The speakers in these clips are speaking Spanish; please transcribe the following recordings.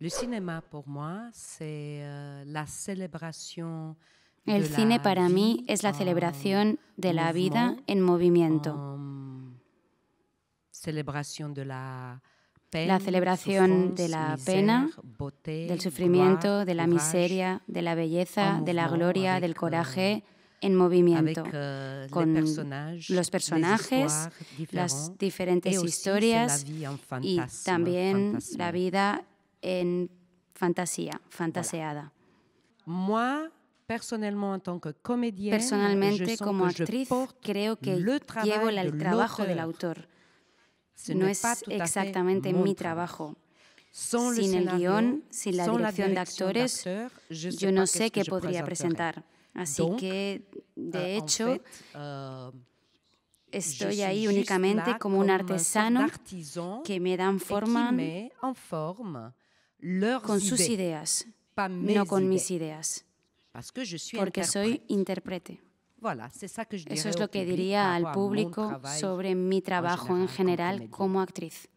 Euh, la el cine para mí es la celebración de la vida en movimiento. La celebración de la pena, del sufrimiento, de la miseria, de la belleza, de la gloria, del euh, coraje en movimiento, euh, con los personajes, las diferentes historias y también la vida en fantasía, fantaseada. Personalmente, como actriz, creo que llevo el trabajo del autor. no es exactamente mi trabajo. sin el guión, sin la dirección de actores, yo no sé qué podría presentar. Así que, de euh, hecho, euh, Estoy ahí únicamente como un artesano que me dan forma con sus ideas, no con mis ideas, porque soy intérprete. Eso es lo que diría al público sobre mi trabajo en general como actriz.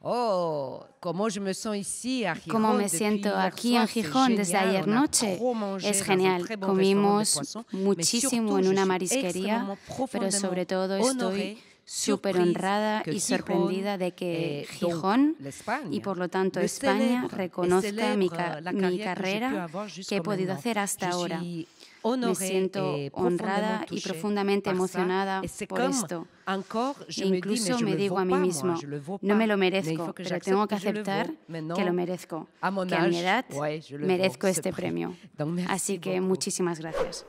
Oh, cómo me siento aquí en Gijón desde ayer noche. Es genial. Comimos muchísimo en una marisquería, pero sobre todo estoy súper honrada y sorprendida de que Gijón eh, y por lo tanto España reconozca mi, carrera que he podido hacer hasta ahora. Me siento eh, honrada y profundamente emocionada por esto. incluso me digo a mí mismo, no me lo merezco, pero tengo que aceptar que lo merezco, que a mi edad merezco este premio. Así que muchísimas gracias.